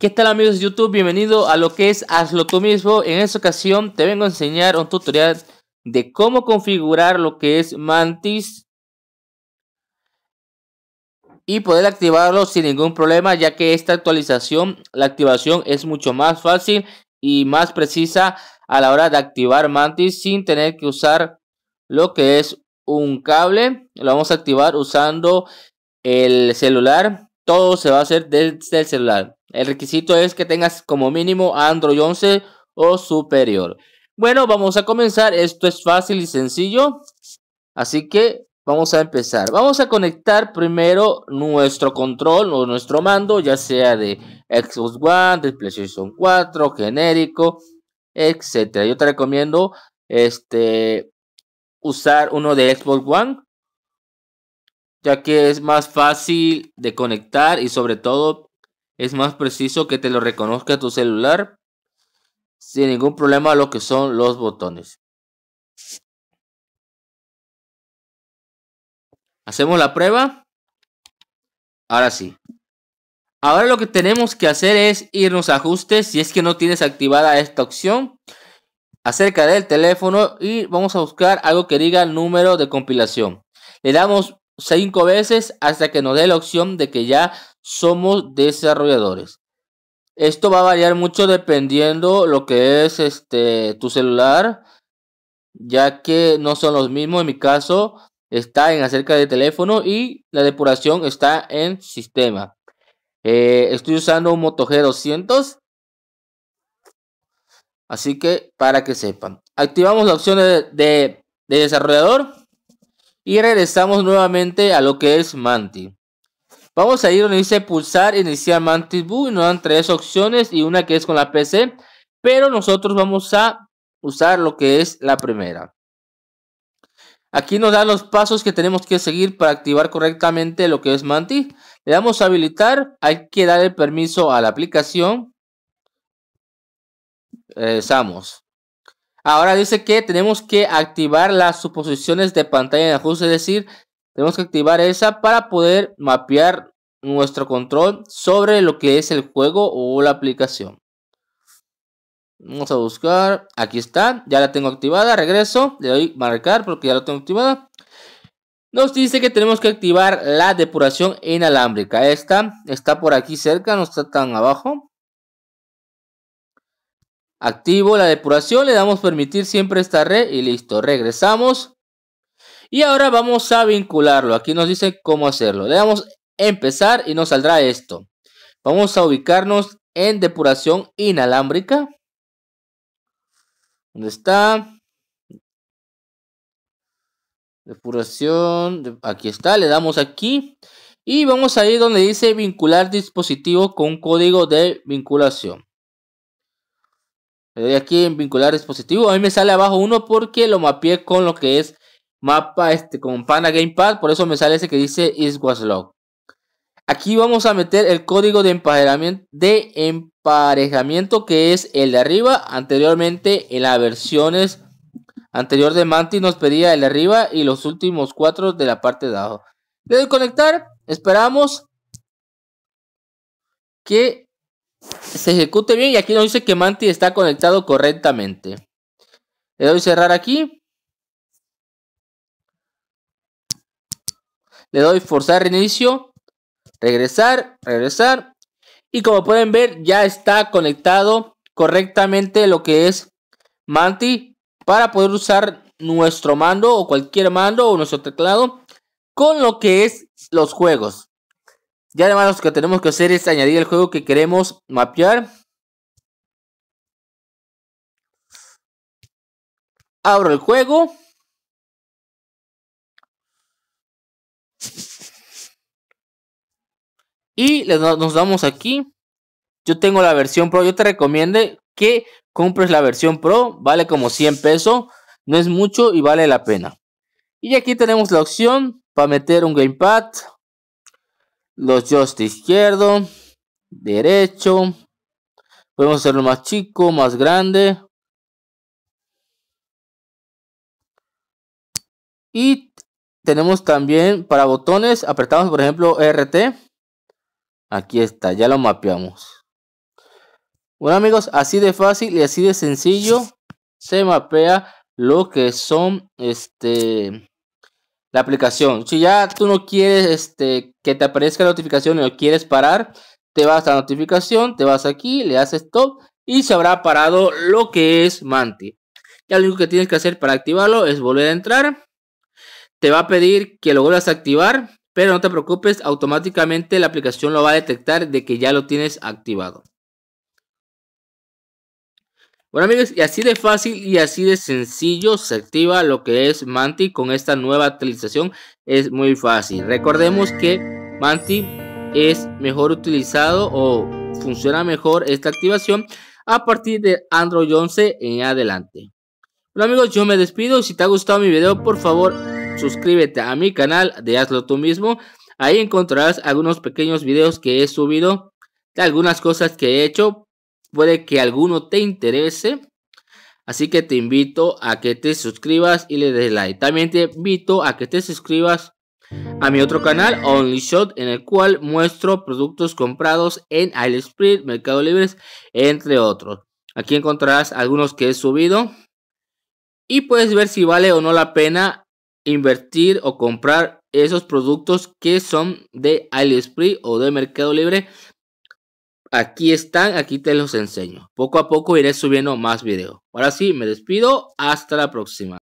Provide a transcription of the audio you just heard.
¿Qué tal amigos de YouTube? Bienvenido a lo que es Hazlo tú mismo. En esta ocasión te vengo a enseñar un tutorial de cómo configurar lo que es Mantis y poder activarlo sin ningún problema ya que esta actualización, la activación es mucho más fácil y más precisa a la hora de activar Mantis sin tener que usar lo que es un cable. Lo vamos a activar usando el celular todo se va a hacer desde el celular. El requisito es que tengas como mínimo Android 11 o superior. Bueno, vamos a comenzar. Esto es fácil y sencillo. Así que vamos a empezar. Vamos a conectar primero nuestro control o nuestro mando, ya sea de Xbox One, de PlayStation 4, genérico, etc Yo te recomiendo este usar uno de Xbox One ya que es más fácil de conectar y sobre todo es más preciso que te lo reconozca tu celular sin ningún problema lo que son los botones. Hacemos la prueba. Ahora sí. Ahora lo que tenemos que hacer es irnos a ajustes si es que no tienes activada esta opción acerca del teléfono y vamos a buscar algo que diga número de compilación. Le damos cinco veces hasta que nos dé la opción de que ya somos desarrolladores. Esto va a variar mucho dependiendo lo que es este tu celular, ya que no son los mismos. En mi caso está en acerca de teléfono y la depuración está en sistema. Eh, estoy usando un Moto G200. Así que para que sepan. Activamos la opción de desarrollador. Y regresamos nuevamente a lo que es manti Vamos a ir donde dice pulsar, iniciar Mantis Boot. nos dan tres opciones y una que es con la PC. Pero nosotros vamos a usar lo que es la primera. Aquí nos dan los pasos que tenemos que seguir para activar correctamente lo que es manti Le damos a habilitar. Hay que dar el permiso a la aplicación. Regresamos. Ahora dice que tenemos que activar las suposiciones de pantalla de ajuste, es decir, tenemos que activar esa para poder mapear nuestro control sobre lo que es el juego o la aplicación. Vamos a buscar, aquí está, ya la tengo activada, regreso, le doy marcar porque ya la tengo activada. Nos dice que tenemos que activar la depuración inalámbrica. Esta está por aquí cerca, no está tan abajo. Activo la depuración, le damos permitir siempre esta red y listo. Regresamos. Y ahora vamos a vincularlo. Aquí nos dice cómo hacerlo. Le damos empezar y nos saldrá esto. Vamos a ubicarnos en depuración inalámbrica. ¿Dónde está? Depuración. Aquí está. Le damos aquí. Y vamos a ir donde dice vincular dispositivo con código de vinculación. Le doy aquí en vincular dispositivo. A mí me sale abajo uno porque lo mapeé con lo que es mapa este, con Pana Gamepad. Por eso me sale ese que dice is was Aquí vamos a meter el código de emparejamiento, de emparejamiento que es el de arriba. Anteriormente en las versiones anterior de manti nos pedía el de arriba y los últimos cuatro de la parte de abajo. Le doy conectar. Esperamos que se ejecute bien. Y aquí nos dice que Manti está conectado correctamente. Le doy cerrar aquí. Le doy forzar inicio Regresar, regresar. Y como pueden ver, ya está conectado correctamente lo que es Manti para poder usar nuestro mando o cualquier mando o nuestro teclado con lo que es los juegos. Ya además lo que tenemos que hacer es añadir el juego que queremos mapear. Abro el juego. Y nos damos aquí. Yo tengo la versión Pro. Yo te recomiendo que compres la versión Pro. Vale como 100 pesos. No es mucho y vale la pena. Y aquí tenemos la opción para meter un gamepad los joystick izquierdo, derecho. Podemos hacerlo más chico, más grande. Y tenemos también para botones, apretamos por ejemplo RT. Aquí está, ya lo mapeamos. Bueno amigos, así de fácil y así de sencillo se mapea lo que son este la aplicación. Si ya tú no quieres este, que te aparezca la notificación y no quieres parar, te vas a la notificación, te vas aquí, le haces stop y se habrá parado lo que es Manti. Ya lo único que tienes que hacer para activarlo es volver a entrar. Te va a pedir que lo vuelvas a activar, pero no te preocupes, automáticamente la aplicación lo va a detectar de que ya lo tienes activado. Bueno amigos, y así de fácil y así de sencillo se activa lo que es Manti con esta nueva actualización. Es muy fácil. Recordemos que Manti es mejor utilizado o funciona mejor esta activación a partir de Android 11 en adelante. Bueno amigos, yo me despido. Si te ha gustado mi video, por favor suscríbete a mi canal de Hazlo tú mismo. Ahí encontrarás algunos pequeños videos que he subido de algunas cosas que he hecho Puede que alguno te interese. Así que te invito a que te suscribas y le des like. También te invito a que te suscribas a mi otro canal, OnlyShot, en el cual muestro productos comprados en AliExpress, Mercado Libre, entre otros. Aquí encontrarás algunos que he subido y puedes ver si vale o no la pena invertir o comprar esos productos que son de AliExpress o de Mercado Libre Aquí están, aquí te los enseño. Poco a poco iré subiendo más videos. Ahora sí, me despido. Hasta la próxima.